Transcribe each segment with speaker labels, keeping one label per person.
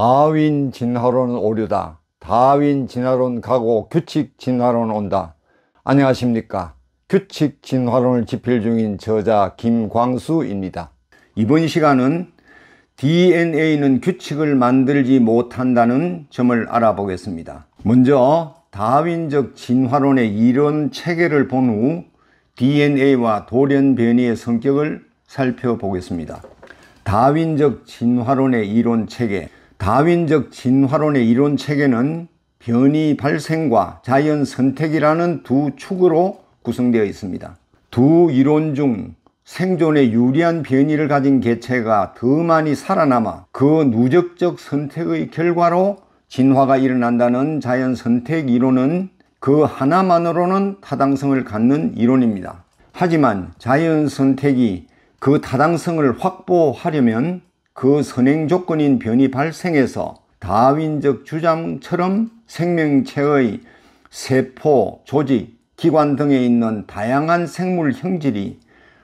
Speaker 1: 다윈 진화론 오류다. 다윈 진화론 가고 규칙 진화론 온다. 안녕하십니까. 규칙 진화론을 집필 중인 저자 김광수입니다. 이번 시간은 DNA는 규칙을 만들지 못한다는 점을 알아보겠습니다. 먼저 다윈적 진화론의 이론 체계를 본 후 DNA와 돌연 변이의 성격을 살펴보겠습니다. 다윈적 진화론의 이론 체계 다윈적 진화론의 이론 체계는 변이 발생과 자연 선택이라는 두 축으로 구성되어 있습니다. 두 이론 중 생존에 유리한 변이를 가진 개체가 더 많이 살아남아 그 누적적 선택의 결과로 진화가 일어난다는 자연 선택 이론은 그 하나만으로는 타당성을 갖는 이론입니다. 하지만 자연 선택이 그 타당성을 확보하려면 그 선행 조건인 변이 발생해서 다윈적 주장처럼 생명체의 세포, 조직, 기관 등에 있는 다양한 생물 형질이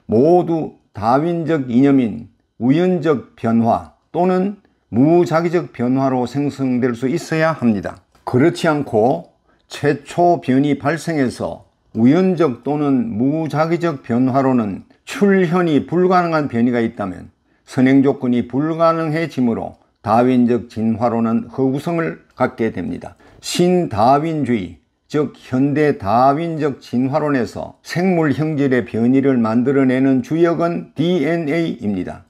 Speaker 1: 모두 다윈적 이념인 우연적 변화 또는 무자기적 변화로 생성될 수 있어야 합니다. 그렇지 않고 최초 변이 발생해서 우연적 또는 무자기적 변화로는 출현이 불가능한 변이가 있다면 선행 조건이 불가능해지므로 다윈적 진화론은 허구성을 갖게 됩니다. 신다윈주의, 즉 현대 다윈적 진화론에서 생물 형질의 변이를 만들어내는 주역은 DNA입니다.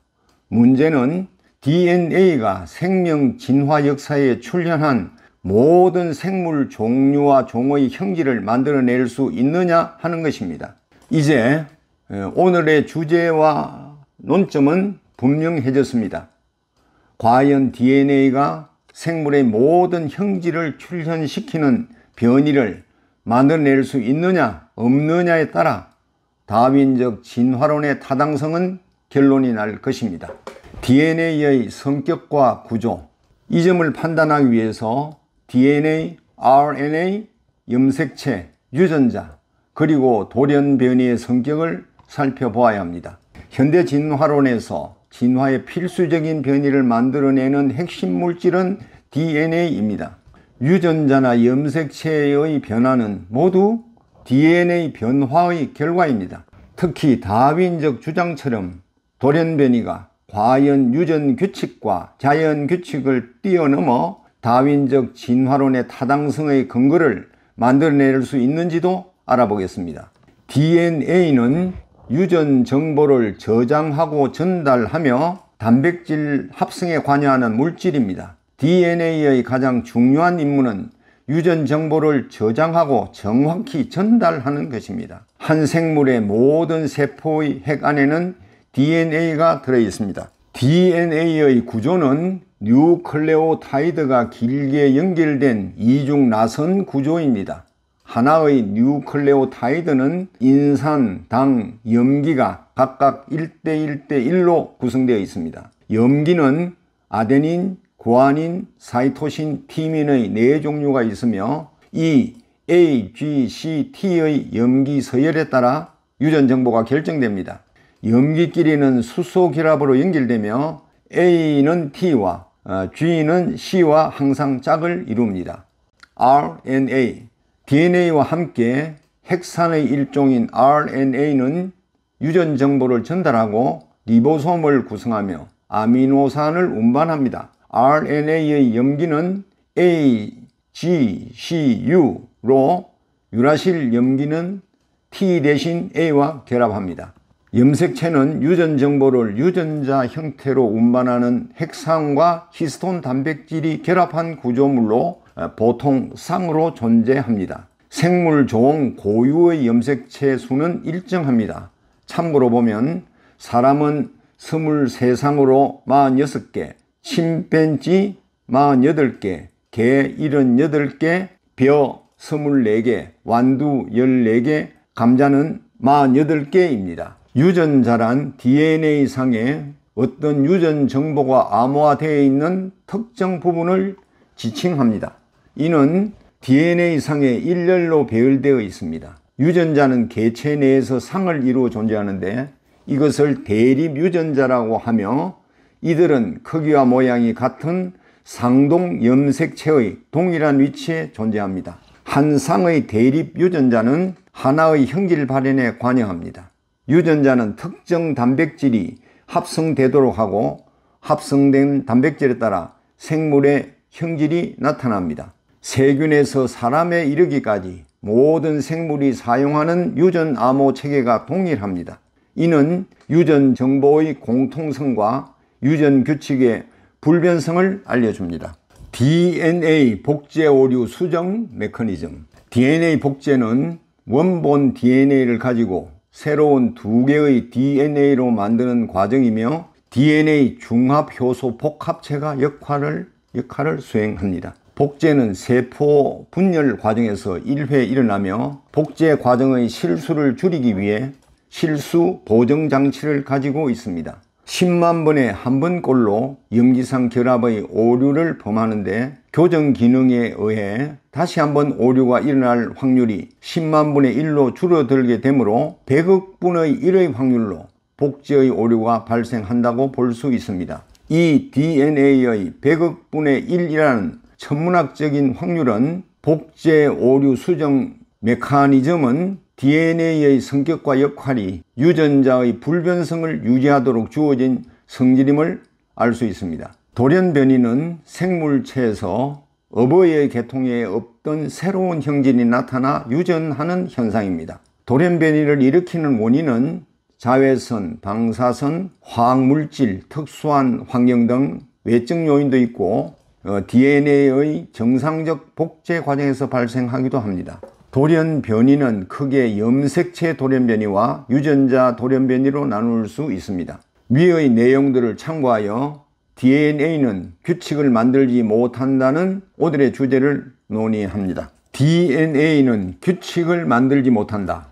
Speaker 1: 문제는 DNA가 생명 진화 역사에 출현한 모든 생물 종류와 종의 형질을 만들어낼 수 있느냐 하는 것입니다. 이제 어, 오늘의 주제와 논점은 분명해졌습니다. 과연 DNA가 생물의 모든 형질을 출현시키는 변이를 만들어낼 수 있느냐 없느냐에 따라 다윈적 진화론의 타당성은 결론이 날 것입니다. DNA의 성격과 구조, 이 점을 판단하기 위해서 DNA, RNA, 염색체, 유전자, 그리고 돌연 변이의 성격을 살펴보아야 합니다. 현대 진화론에서 진화의 필수적인 변이를 만들어내는 핵심 물질은 DNA입니다. 유전자나 염색체의 변화는 모두 DNA 변화의 결과입니다. 특히 다윈적 주장처럼 돌연변이가 과연 유전 규칙과 자연 규칙을 뛰어넘어 다윈적 진화론의 타당성의 근거를 만들어낼 수 있는지도 알아보겠습니다. DNA는 유전 정보를 저장하고 전달하며 단백질 합성에 관여하는 물질입니다. DNA의 가장 중요한 임무는 유전 정보를 저장하고 정확히 전달하는 것입니다. 한 생물의 모든 세포의 핵 안에는 DNA가 들어있습니다. DNA의 구조는 뉴클레오타이드가 길게 연결된 이중 나선 구조입니다. 하나의 뉴클레오타이드는 인산, 당, 염기가 각각 1대1대1로 구성되어 있습니다. 염기는 아데닌, 고아닌 사이토신, 티민의 네종류가 있으며 이 A, G, C, T의 염기 서열에 따라 유전 정보가 결정됩니다. 염기끼리는 수소 결합으로 연결되며 A는 T와 어, G는 C와 항상 짝을 이룹니다. RNA DNA와 함께 핵산의 일종인 RNA는 유전 정보를 전달하고 리보솜을 구성하며 아미노산을 운반합니다. RNA의 염기는 A, G, C, U로 유라실 염기는 T 대신 A와 결합합니다. 염색체는 유전 정보를 유전자 형태로 운반하는 핵산과 히스톤 단백질이 결합한 구조물로 아, 보통 쌍으로 존재합니다. 생물 종 고유의 염색체 수는 일정합니다. 참고로 보면 사람은 23상으로 46개, 침팬지 48개, 개 78개, 벼 24개, 완두 14개, 감자는 48개입니다. 유전자란 DNA상에 어떤 유전 정보가 암호화되어 있는 특정 부분을 지칭합니다. 이는 DNA상의 일렬로 배열되어 있습니다. 유전자는 개체 내에서 상을 이루어 존재하는데 이것을 대립 유전자라고 하며 이들은 크기와 모양이 같은 상동 염색체의 동일한 위치에 존재합니다. 한 상의 대립 유전자는 하나의 형질 발현에 관여합니다. 유전자는 특정 단백질이 합성되도록 하고 합성된 단백질에 따라 생물의 형질이 나타납니다. 세균에서 사람에 이르기까지 모든 생물이 사용하는 유전 암호 체계가 동일합니다. 이는 유전 정보의 공통성과 유전 규칙의 불변성을 알려줍니다. DNA 복제 오류 수정 메커니즘 DNA 복제는 원본 DNA를 가지고 새로운 두 개의 DNA로 만드는 과정이며 DNA 중합 효소 복합체가 역할을 역할을 수행합니다. 복제는 세포 분열 과정에서 1회 일어나며 복제 과정의 실수를 줄이기 위해 실수 보정 장치를 가지고 있습니다. 10만 번에 한 번꼴로 염기상 결합의 오류를 범하는데 교정 기능에 의해 다시 한번 오류가 일어날 확률이 10만 분의 1로 줄어들게 되므로 100억 분의 1의 확률로 복제의 오류가 발생한다고 볼 수 있습니다. 이 DNA의 100억 분의 1이라는 천문학적인 확률은 복제 오류 수정 메커니즘은 DNA의 성격과 역할이 유전자의 불변성을 유지하도록 주어진 성질임을 알 수 있습니다. 돌연변이는 생물체에서 어버이의 계통에 없던 새로운 형질이 나타나 유전하는 현상입니다. 돌연변이를 일으키는 원인은 자외선, 방사선, 화학물질, 특수한 환경 등 외적 요인도 있고 어, DNA의 정상적 복제 과정에서 발생하기도 합니다. 돌연 변이는 크게 염색체 돌연 변이와 유전자 돌연 변이로 나눌 수 있습니다. 위의 내용들을 참고하여 DNA는 규칙을 만들지 못한다는 오늘의 주제를 논의합니다. DNA는 규칙을 만들지 못한다.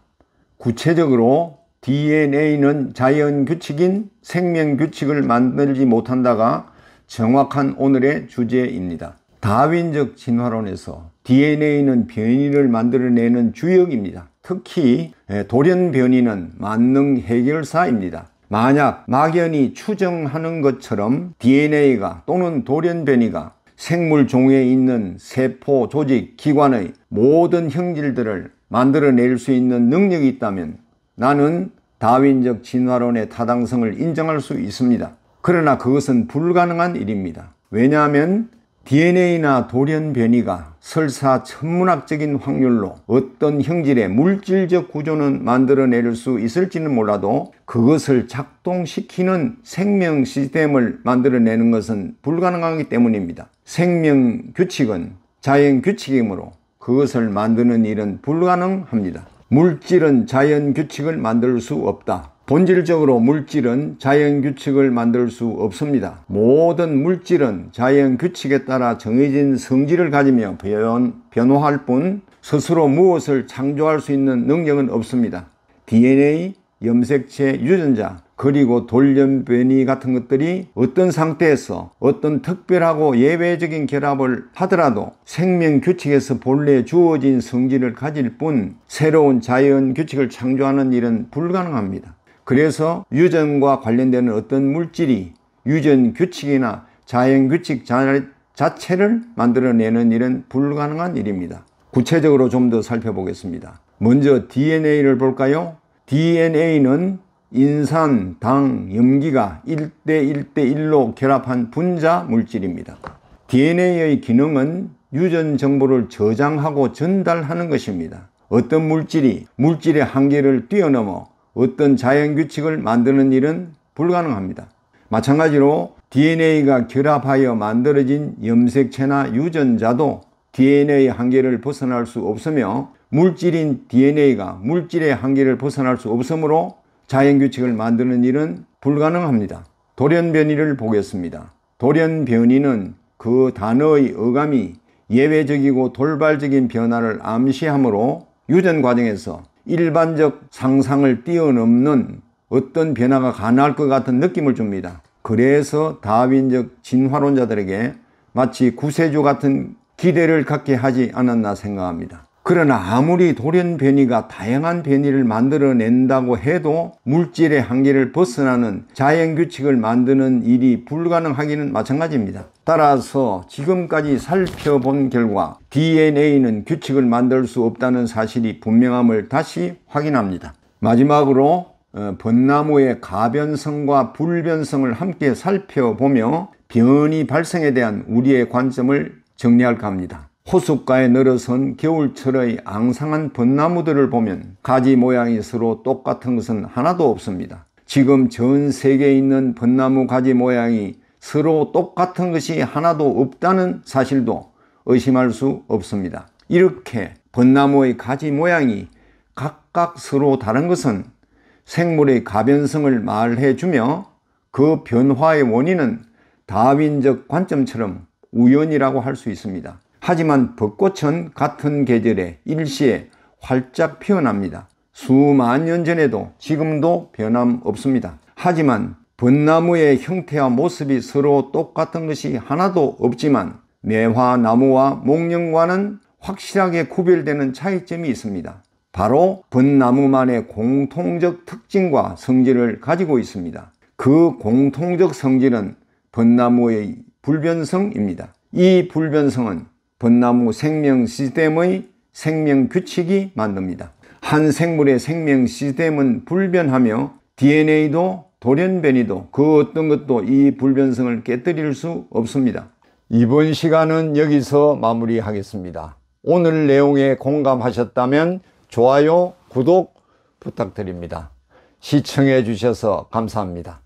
Speaker 1: 구체적으로 DNA는 자연 규칙인 생명 규칙을 만들지 못한다가 정확한 오늘의 주제입니다. 다윈적 진화론에서 DNA는 변이를 만들어내는 주역입니다. 특히 예, 돌연 변이는 만능 해결사입니다. 만약 막연히 추정하는 것처럼 DNA가 또는 돌연 변이가 생물 종에 있는 세포, 조직, 기관의 모든 형질들을 만들어낼 수 있는 능력이 있다면 나는 다윈적 진화론의 타당성을 인정할 수 있습니다. 그러나 그것은 불가능한 일입니다. 왜냐하면 DNA나 돌연 변이가 설사 천문학적인 확률로 어떤 형질의 물질적 구조는 만들어낼 수 있을지는 몰라도 그것을 작동시키는 생명 시스템을 만들어내는 것은 불가능하기 때문입니다. 생명 규칙은 자연 규칙이므로 그것을 만드는 일은 불가능합니다. 물질은 자연 규칙을 만들 수 없다. 본질적으로 물질은 자연 규칙을 만들 수 없습니다. 모든 물질은 자연 규칙에 따라 정해진 성질을 가지며 변, 변화할 뿐 스스로 무엇을 창조할 수 있는 능력은 없습니다. DNA, 염색체, 유전자, 그리고 돌연변이 같은 것들이 어떤 상태에서 어떤 특별하고 예외적인 결합을 하더라도 생명 규칙에서 본래 주어진 성질을 가질 뿐 새로운 자연 규칙을 창조하는 일은 불가능합니다. 그래서 유전과 관련되는 어떤 물질이 유전 규칙이나 자연 규칙 자체를 만들어내는 일은 불가능한 일입니다. 구체적으로 좀 더 살펴보겠습니다. 먼저 DNA를 볼까요? DNA는 인산, 당, 염기가 1대 1대1로 결합한 분자 물질입니다. DNA의 기능은 유전 정보를 저장하고 전달하는 것입니다. 어떤 물질이 물질의 한계를 뛰어넘어 어떤 자연규칙을 만드는 일은 불가능합니다. 마찬가지로 DNA가 결합하여 만들어진 염색체나 유전자도 DNA의 한계를 벗어날 수 없으며 물질인 DNA가 물질의 한계를 벗어날 수 없으므로 자연규칙을 만드는 일은 불가능합니다. 돌연변이를 보겠습니다. 돌연변이는 그 단어의 어감이 예외적이고 돌발적인 변화를 암시하므로 유전 과정에서 일반적 상상을 뛰어넘는 어떤 변화가 가능할 것 같은 느낌을 줍니다. 그래서 다윈적 진화론자들에게 마치 구세주 같은 기대를 갖게 하지 않았나 생각합니다. 그러나 아무리 돌연변이가 다양한 변이를 만들어낸다고 해도 물질의 한계를 벗어나는 자연규칙을 만드는 일이 불가능하기는 마찬가지입니다. 따라서 지금까지 살펴본 결과 DNA는 규칙을 만들 수 없다는 사실이 분명함을 다시 확인합니다. 마지막으로 어, 벚나무의 가변성과 불변성을 함께 살펴보며 변이 발생에 대한 우리의 관점을 정리할까 합니다. 호숫가에 늘어선 겨울철의 앙상한 벚나무들을 보면 가지 모양이 서로 똑같은 것은 하나도 없습니다. 지금 전 세계에 있는 벚나무 가지 모양이 서로 똑같은 것이 하나도 없다는 사실도 의심할 수 없습니다. 이렇게 벚나무의 가지 모양이 각각 서로 다른 것은 생물의 가변성을 말해주며 그 변화의 원인은 다윈적 관점처럼 우연이라고 할 수 있습니다. 하지만 벚꽃은 같은 계절에 일시에 활짝 피어납니다. 수만 년 전에도 지금도 변함없습니다. 하지만 벚나무의 형태와 모습이 서로 똑같은 것이 하나도 없지만 매화나무와 목련과는 확실하게 구별되는 차이점이 있습니다. 바로 벚나무만의 공통적 특징과 성질을 가지고 있습니다. 그 공통적 성질은 벚나무의 불변성입니다. 이 불변성은 벚나무 생명 시스템의 생명 규칙이 만듭니다. 한 생물의 생명 시스템은 불변하며 DNA도 돌연변이도 그 어떤 것도 이 불변성을 깨뜨릴 수 없습니다. 이번 시간은 여기서 마무리하겠습니다. 오늘 내용에 공감하셨다면 좋아요, 구독 부탁드립니다. 시청해 주셔서 감사합니다.